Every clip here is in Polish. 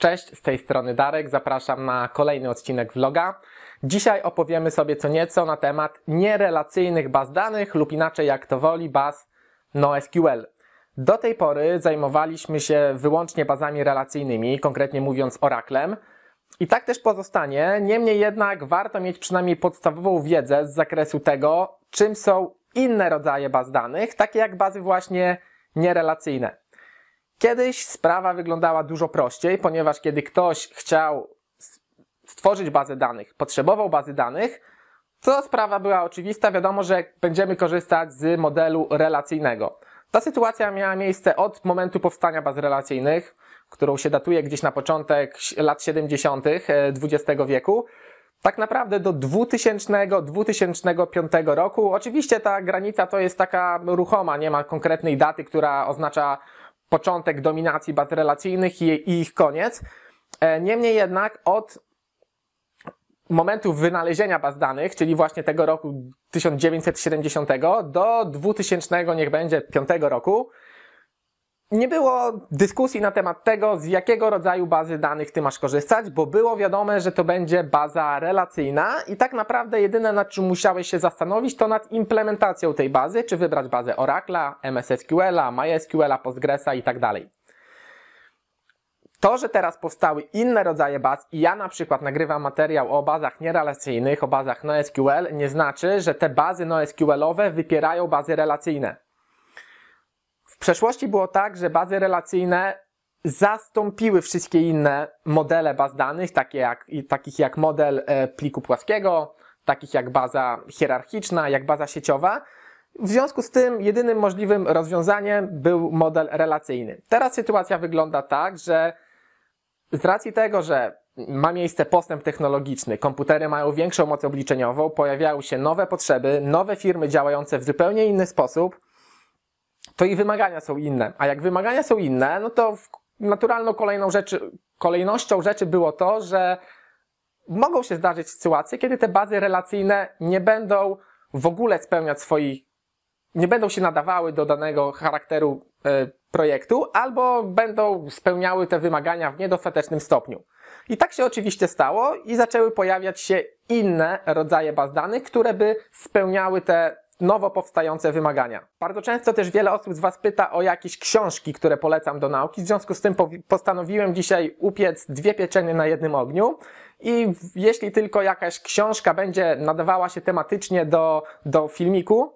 Cześć, z tej strony Darek, zapraszam na kolejny odcinek vloga. Dzisiaj opowiemy sobie co nieco na temat nierelacyjnych baz danych lub inaczej jak to woli baz NoSQL. Do tej pory zajmowaliśmy się wyłącznie bazami relacyjnymi, konkretnie mówiąc Oraclem. I tak też pozostanie, niemniej jednak warto mieć przynajmniej podstawową wiedzę z zakresu tego, czym są inne rodzaje baz danych, takie jak bazy właśnie nierelacyjne. Kiedyś sprawa wyglądała dużo prościej, ponieważ kiedy ktoś chciał stworzyć bazę danych, potrzebował bazy danych, to sprawa była oczywista. Wiadomo, że będziemy korzystać z modelu relacyjnego. Ta sytuacja miała miejsce od momentu powstania baz relacyjnych, którą się datuje gdzieś na początek lat 70. XX e, wieku. Tak naprawdę do 2000-2005 roku. Oczywiście ta granica to jest taka ruchoma, nie ma konkretnej daty, która oznacza początek dominacji baz relacyjnych i, i ich koniec. E, niemniej jednak od momentu wynalezienia baz danych, czyli właśnie tego roku 1970 do 2000, niech będzie, 5 roku, nie było dyskusji na temat tego, z jakiego rodzaju bazy danych ty masz korzystać, bo było wiadome, że to będzie baza relacyjna i tak naprawdę jedyne nad czym musiałeś się zastanowić to nad implementacją tej bazy, czy wybrać bazę Oracle'a, MSSQL'a, MySQL'a, Postgresa i tak dalej. To, że teraz powstały inne rodzaje baz i ja na przykład nagrywam materiał o bazach nierelacyjnych, o bazach NoSQL, nie znaczy, że te bazy NoSQL'owe wypierają bazy relacyjne przeszłości było tak, że bazy relacyjne zastąpiły wszystkie inne modele baz danych, takie jak, takich jak model e, pliku płaskiego, takich jak baza hierarchiczna, jak baza sieciowa. W związku z tym jedynym możliwym rozwiązaniem był model relacyjny. Teraz sytuacja wygląda tak, że z racji tego, że ma miejsce postęp technologiczny, komputery mają większą moc obliczeniową, pojawiają się nowe potrzeby, nowe firmy działające w zupełnie inny sposób, to i wymagania są inne. A jak wymagania są inne, no to naturalną kolejną rzeczy, kolejnością rzeczy było to, że mogą się zdarzyć sytuacje, kiedy te bazy relacyjne nie będą w ogóle spełniać swoich, nie będą się nadawały do danego charakteru y, projektu, albo będą spełniały te wymagania w niedostatecznym stopniu. I tak się oczywiście stało i zaczęły pojawiać się inne rodzaje baz danych, które by spełniały te nowo powstające wymagania. Bardzo często też wiele osób z Was pyta o jakieś książki, które polecam do nauki. W związku z tym postanowiłem dzisiaj upiec dwie pieczenie na jednym ogniu. I jeśli tylko jakaś książka będzie nadawała się tematycznie do, do filmiku,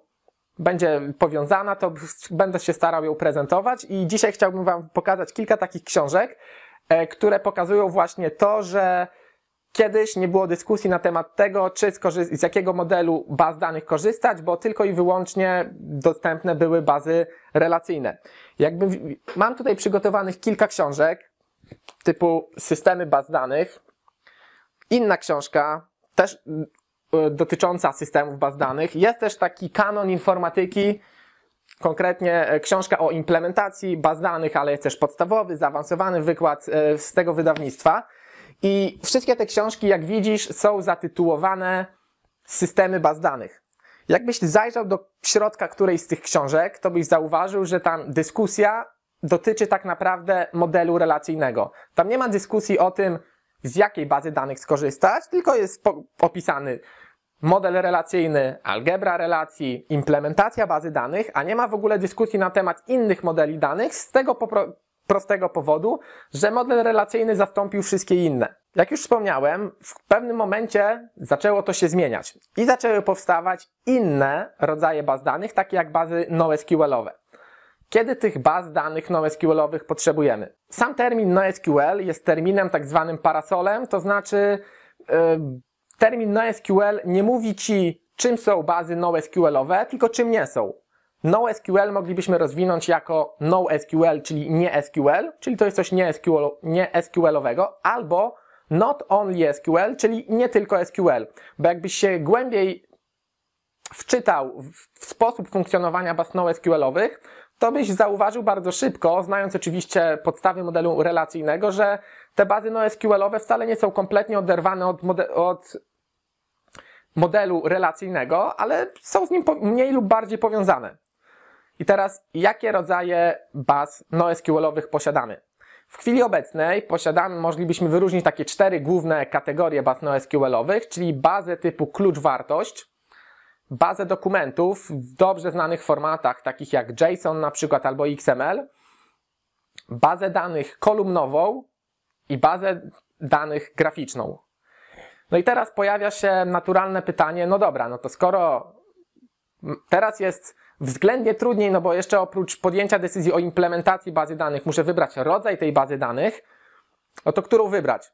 będzie powiązana, to będę się starał ją prezentować. I dzisiaj chciałbym Wam pokazać kilka takich książek, e, które pokazują właśnie to, że Kiedyś nie było dyskusji na temat tego, czy z, z jakiego modelu baz danych korzystać, bo tylko i wyłącznie dostępne były bazy relacyjne. Jakby, mam tutaj przygotowanych kilka książek typu systemy baz danych. Inna książka, też y, y, dotycząca systemów baz danych. Jest też taki kanon informatyki, konkretnie e, książka o implementacji baz danych, ale jest też podstawowy, zaawansowany wykład e, z tego wydawnictwa. I wszystkie te książki, jak widzisz, są zatytułowane Systemy baz danych. Jakbyś zajrzał do środka którejś z tych książek, to byś zauważył, że tam dyskusja dotyczy tak naprawdę modelu relacyjnego. Tam nie ma dyskusji o tym, z jakiej bazy danych skorzystać, tylko jest opisany model relacyjny, algebra relacji, implementacja bazy danych, a nie ma w ogóle dyskusji na temat innych modeli danych z tego prostego powodu, że model relacyjny zastąpił wszystkie inne. Jak już wspomniałem, w pewnym momencie zaczęło to się zmieniać i zaczęły powstawać inne rodzaje baz danych, takie jak bazy NoSQLowe. Kiedy tych baz danych NoSQLowych potrzebujemy? Sam termin NoSQL jest terminem tak zwanym parasolem, to znaczy yy, termin NoSQL nie mówi ci, czym są bazy NoSQLowe, tylko czym nie są. NoSQL moglibyśmy rozwinąć jako NoSQL, czyli nie SQL, czyli to jest coś nie, SQL, SQLowego, albo not only SQL, czyli nie tylko SQL. Bo jakbyś się głębiej wczytał w sposób funkcjonowania baz NoSQLowych, to byś zauważył bardzo szybko, znając oczywiście podstawy modelu relacyjnego, że te bazy NoSQLowe wcale nie są kompletnie oderwane od, mode od modelu relacyjnego, ale są z nim mniej lub bardziej powiązane. I teraz, jakie rodzaje baz NoSQL-owych posiadamy? W chwili obecnej posiadamy, moglibyśmy wyróżnić takie cztery główne kategorie baz NoSQL-owych, czyli bazę typu klucz-wartość, bazę dokumentów w dobrze znanych formatach, takich jak JSON na przykład albo XML, bazę danych kolumnową i bazę danych graficzną. No i teraz pojawia się naturalne pytanie, no dobra, no to skoro teraz jest Względnie trudniej, no bo jeszcze oprócz podjęcia decyzji o implementacji bazy danych muszę wybrać rodzaj tej bazy danych, no to którą wybrać?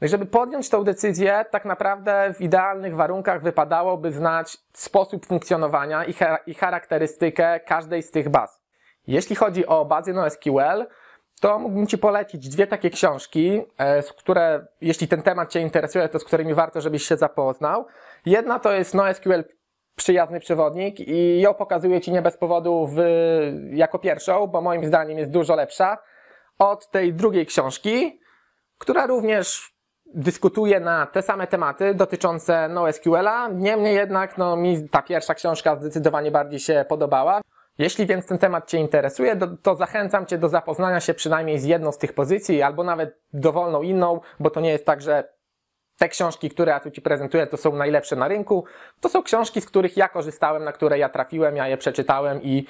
No i żeby podjąć tą decyzję, tak naprawdę w idealnych warunkach wypadałoby znać sposób funkcjonowania i, char i charakterystykę każdej z tych baz. Jeśli chodzi o bazy NoSQL, to mógłbym Ci polecić dwie takie książki, e, z które, jeśli ten temat Cię interesuje, to z którymi warto, żebyś się zapoznał. Jedna to jest NoSQL przyjazny przewodnik i ją pokazuję Ci nie bez powodu w, jako pierwszą, bo moim zdaniem jest dużo lepsza od tej drugiej książki, która również dyskutuje na te same tematy dotyczące NoSQL-a. Niemniej jednak no, mi ta pierwsza książka zdecydowanie bardziej się podobała. Jeśli więc ten temat Cię interesuje, to zachęcam Cię do zapoznania się przynajmniej z jedną z tych pozycji, albo nawet dowolną inną, bo to nie jest tak, że te książki, które ja tu Ci prezentuję, to są najlepsze na rynku. To są książki, z których ja korzystałem, na które ja trafiłem, ja je przeczytałem i,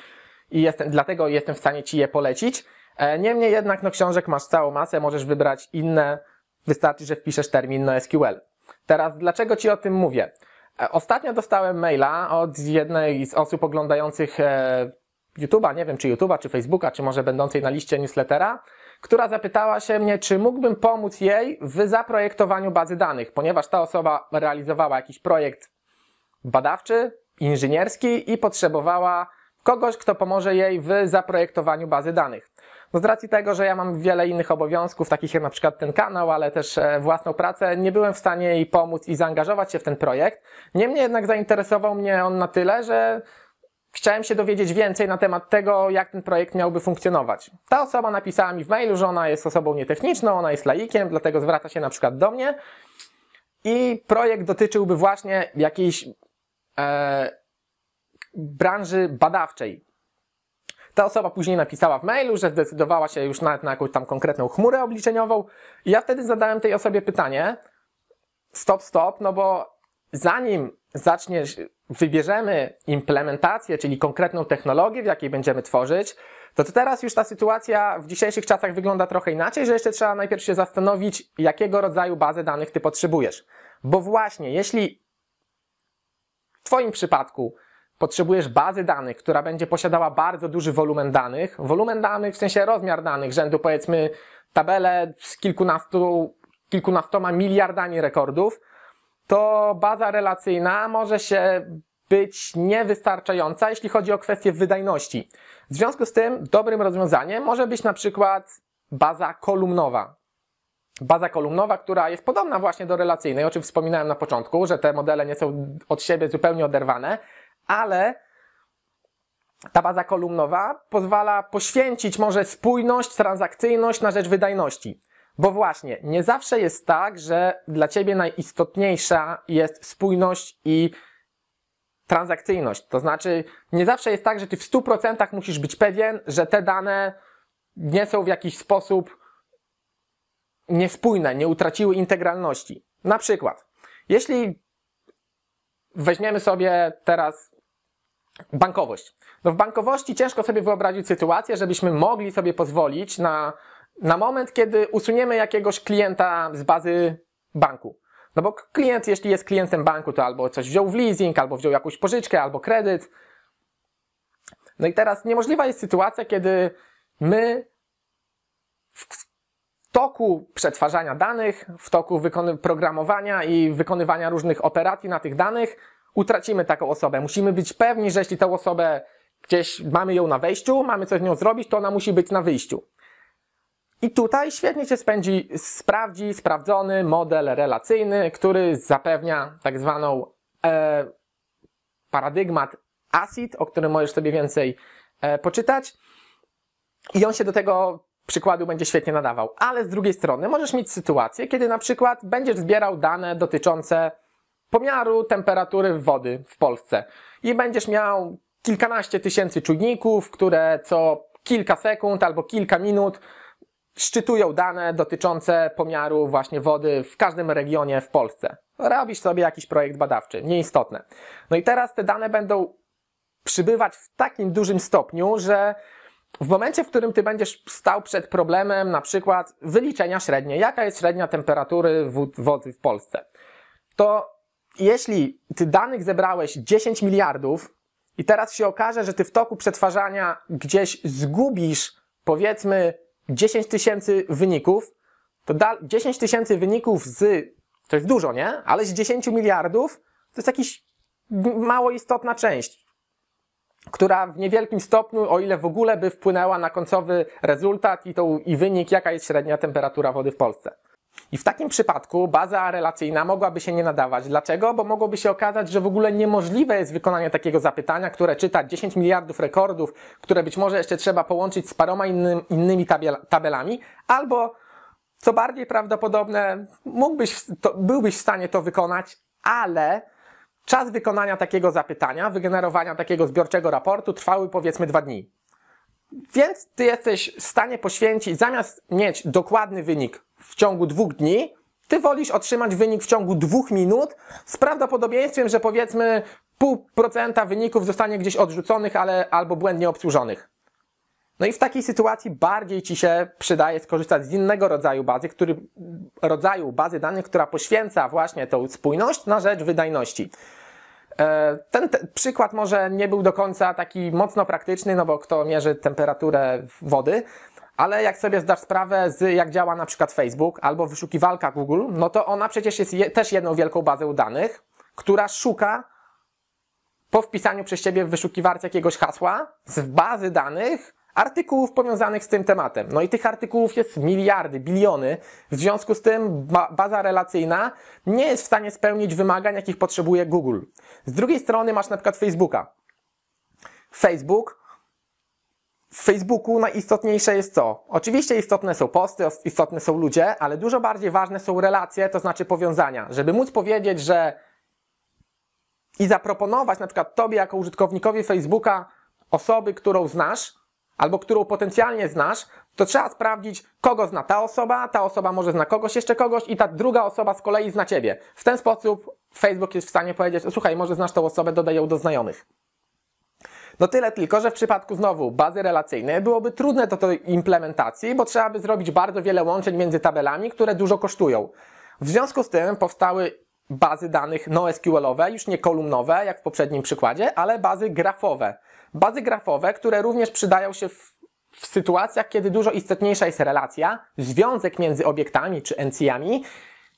i jestem, dlatego jestem w stanie Ci je polecić. E, niemniej jednak, no, książek masz całą masę, możesz wybrać inne. Wystarczy, że wpiszesz termin na SQL. Teraz, dlaczego Ci o tym mówię? E, ostatnio dostałem maila od jednej z osób oglądających e, YouTube'a, nie wiem czy YouTube'a, czy Facebooka, czy może będącej na liście newslettera, która zapytała się mnie, czy mógłbym pomóc jej w zaprojektowaniu bazy danych, ponieważ ta osoba realizowała jakiś projekt badawczy, inżynierski i potrzebowała kogoś, kto pomoże jej w zaprojektowaniu bazy danych. No z racji tego, że ja mam wiele innych obowiązków, takich jak na przykład ten kanał, ale też e, własną pracę, nie byłem w stanie jej pomóc i zaangażować się w ten projekt. Niemniej jednak zainteresował mnie on na tyle, że Chciałem się dowiedzieć więcej na temat tego, jak ten projekt miałby funkcjonować. Ta osoba napisała mi w mailu, że ona jest osobą nietechniczną, ona jest laikiem, dlatego zwraca się na przykład do mnie. I projekt dotyczyłby właśnie jakiejś e, branży badawczej. Ta osoba później napisała w mailu, że zdecydowała się już nawet na jakąś tam konkretną chmurę obliczeniową. I ja wtedy zadałem tej osobie pytanie: stop, stop, no bo zanim zaczniesz, wybierzemy implementację, czyli konkretną technologię, w jakiej będziemy tworzyć, to, to teraz już ta sytuacja w dzisiejszych czasach wygląda trochę inaczej, że jeszcze trzeba najpierw się zastanowić, jakiego rodzaju bazę danych ty potrzebujesz. Bo właśnie, jeśli w Twoim przypadku potrzebujesz bazy danych, która będzie posiadała bardzo duży wolumen danych, wolumen danych w sensie rozmiar danych, rzędu powiedzmy tabelę z kilkunastu, kilkunastoma miliardami rekordów, to baza relacyjna może się być niewystarczająca, jeśli chodzi o kwestię wydajności. W związku z tym dobrym rozwiązaniem może być na przykład baza kolumnowa. Baza kolumnowa, która jest podobna właśnie do relacyjnej, o czym wspominałem na początku, że te modele nie są od siebie zupełnie oderwane, ale ta baza kolumnowa pozwala poświęcić może spójność, transakcyjność na rzecz wydajności. Bo właśnie, nie zawsze jest tak, że dla ciebie najistotniejsza jest spójność i transakcyjność. To znaczy, nie zawsze jest tak, że ty w 100% musisz być pewien, że te dane nie są w jakiś sposób niespójne, nie utraciły integralności. Na przykład, jeśli weźmiemy sobie teraz bankowość. No w bankowości ciężko sobie wyobrazić sytuację, żebyśmy mogli sobie pozwolić na na moment, kiedy usuniemy jakiegoś klienta z bazy banku. No bo klient, jeśli jest klientem banku, to albo coś wziął w leasing, albo wziął jakąś pożyczkę, albo kredyt. No i teraz niemożliwa jest sytuacja, kiedy my w toku przetwarzania danych, w toku programowania i wykonywania różnych operacji na tych danych utracimy taką osobę. Musimy być pewni, że jeśli tę osobę gdzieś mamy ją na wejściu, mamy coś z nią zrobić, to ona musi być na wyjściu. I tutaj świetnie się spędzi, sprawdzi sprawdzony model relacyjny, który zapewnia tak zwaną e, paradygmat ACID, o którym możesz sobie więcej e, poczytać. I on się do tego przykładu będzie świetnie nadawał. Ale z drugiej strony możesz mieć sytuację, kiedy na przykład będziesz zbierał dane dotyczące pomiaru temperatury wody w Polsce i będziesz miał kilkanaście tysięcy czujników, które co kilka sekund albo kilka minut szczytują dane dotyczące pomiaru właśnie wody w każdym regionie w Polsce. Robisz sobie jakiś projekt badawczy, nieistotne. No i teraz te dane będą przybywać w takim dużym stopniu, że w momencie, w którym ty będziesz stał przed problemem na przykład wyliczenia średnie, jaka jest średnia temperatury wody w Polsce, to jeśli ty danych zebrałeś 10 miliardów i teraz się okaże, że ty w toku przetwarzania gdzieś zgubisz powiedzmy 10 tysięcy wyników, to 10 tysięcy wyników z, to jest dużo, nie? Ale z 10 miliardów to jest jakiś mało istotna część, która w niewielkim stopniu, o ile w ogóle by wpłynęła na końcowy rezultat i, to, i wynik, jaka jest średnia temperatura wody w Polsce. I w takim przypadku baza relacyjna mogłaby się nie nadawać. Dlaczego? Bo mogłoby się okazać, że w ogóle niemożliwe jest wykonanie takiego zapytania, które czyta 10 miliardów rekordów, które być może jeszcze trzeba połączyć z paroma innym, innymi tabelami, albo co bardziej prawdopodobne, mógłbyś, to, byłbyś w stanie to wykonać, ale czas wykonania takiego zapytania, wygenerowania takiego zbiorczego raportu trwały powiedzmy dwa dni. Więc ty jesteś w stanie poświęcić, zamiast mieć dokładny wynik w ciągu dwóch dni, ty wolisz otrzymać wynik w ciągu dwóch minut z prawdopodobieństwem, że powiedzmy pół procenta wyników zostanie gdzieś odrzuconych ale, albo błędnie obsłużonych. No i w takiej sytuacji bardziej Ci się przydaje skorzystać z innego rodzaju bazy, który, rodzaju bazy danych, która poświęca właśnie tą spójność na rzecz wydajności. E, ten te przykład może nie był do końca taki mocno praktyczny, no bo kto mierzy temperaturę wody, ale jak sobie zdasz sprawę z jak działa na przykład Facebook albo wyszukiwalka Google, no to ona przecież jest je, też jedną wielką bazę danych, która szuka po wpisaniu przez Ciebie w wyszukiwarce jakiegoś hasła z bazy danych artykułów powiązanych z tym tematem. No i tych artykułów jest miliardy, biliony. W związku z tym baza relacyjna nie jest w stanie spełnić wymagań, jakich potrzebuje Google. Z drugiej strony masz na przykład Facebooka. Facebook w Facebooku najistotniejsze jest co? Oczywiście istotne są posty, istotne są ludzie, ale dużo bardziej ważne są relacje, to znaczy powiązania. Żeby móc powiedzieć, że i zaproponować na przykład tobie jako użytkownikowi Facebooka osoby, którą znasz albo którą potencjalnie znasz, to trzeba sprawdzić, kogo zna ta osoba, ta osoba może zna kogoś, jeszcze kogoś i ta druga osoba z kolei zna ciebie. W ten sposób Facebook jest w stanie powiedzieć, słuchaj, może znasz tą osobę, dodaj ją do znajomych. No tyle tylko, że w przypadku znowu bazy relacyjnej byłoby trudne do tej implementacji, bo trzeba by zrobić bardzo wiele łączeń między tabelami, które dużo kosztują. W związku z tym powstały bazy danych NoSQLowe, już nie kolumnowe, jak w poprzednim przykładzie, ale bazy grafowe. Bazy grafowe, które również przydają się w, w sytuacjach, kiedy dużo istotniejsza jest relacja, związek między obiektami czy NC-ami,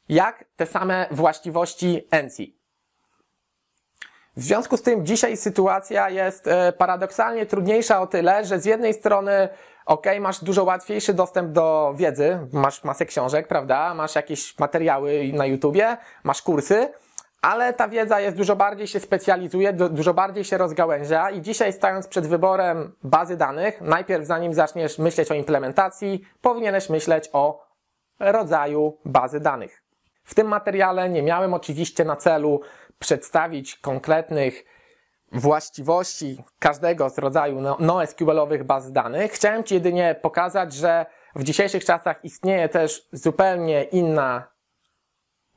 jak te same właściwości NC. W związku z tym dzisiaj sytuacja jest e, paradoksalnie trudniejsza o tyle, że z jednej strony ok, masz dużo łatwiejszy dostęp do wiedzy, masz masę książek, prawda, masz jakieś materiały na YouTubie, masz kursy, ale ta wiedza jest dużo bardziej się specjalizuje, dużo bardziej się rozgałęzia i dzisiaj stając przed wyborem bazy danych, najpierw zanim zaczniesz myśleć o implementacji, powinieneś myśleć o rodzaju bazy danych. W tym materiale nie miałem oczywiście na celu przedstawić konkretnych właściwości każdego z rodzaju no, NoSQL-owych baz danych. Chciałem Ci jedynie pokazać, że w dzisiejszych czasach istnieje też zupełnie inna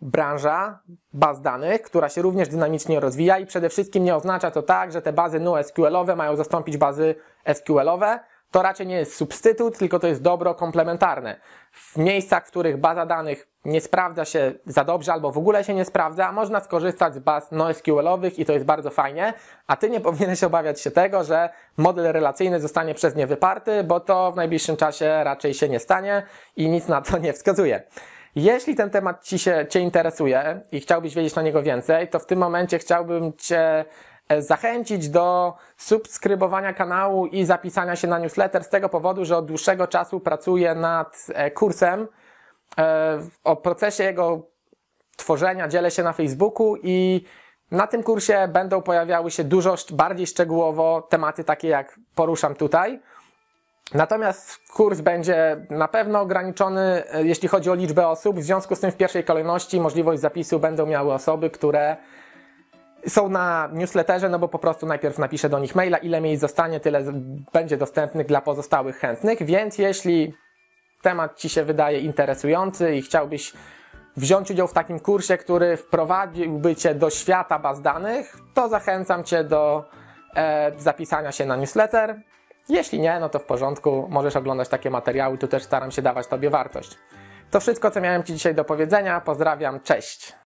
branża baz danych, która się również dynamicznie rozwija i przede wszystkim nie oznacza to tak, że te bazy NoSQL-owe mają zastąpić bazy SQL-owe. To raczej nie jest substytut, tylko to jest dobro komplementarne. W miejscach, w których baza danych nie sprawdza się za dobrze albo w ogóle się nie sprawdza, można skorzystać z baz NoSQL-owych i to jest bardzo fajnie, a Ty nie powinieneś obawiać się tego, że model relacyjny zostanie przez nie wyparty, bo to w najbliższym czasie raczej się nie stanie i nic na to nie wskazuje. Jeśli ten temat Ci się Cię interesuje i chciałbyś wiedzieć na niego więcej, to w tym momencie chciałbym Cię e, zachęcić do subskrybowania kanału i zapisania się na newsletter z tego powodu, że od dłuższego czasu pracuję nad e, kursem, E, o procesie jego tworzenia dzielę się na Facebooku i na tym kursie będą pojawiały się dużo bardziej szczegółowo tematy takie jak poruszam tutaj. Natomiast kurs będzie na pewno ograniczony, e, jeśli chodzi o liczbę osób. W związku z tym w pierwszej kolejności możliwość zapisu będą miały osoby, które są na newsletterze, no bo po prostu najpierw napiszę do nich maila, ile miejsc zostanie, tyle będzie dostępnych dla pozostałych chętnych, więc jeśli temat Ci się wydaje interesujący i chciałbyś wziąć udział w takim kursie, który wprowadziłby Cię do świata baz danych, to zachęcam Cię do e, zapisania się na newsletter. Jeśli nie, no to w porządku, możesz oglądać takie materiały, tu też staram się dawać Tobie wartość. To wszystko, co miałem Ci dzisiaj do powiedzenia. Pozdrawiam, cześć!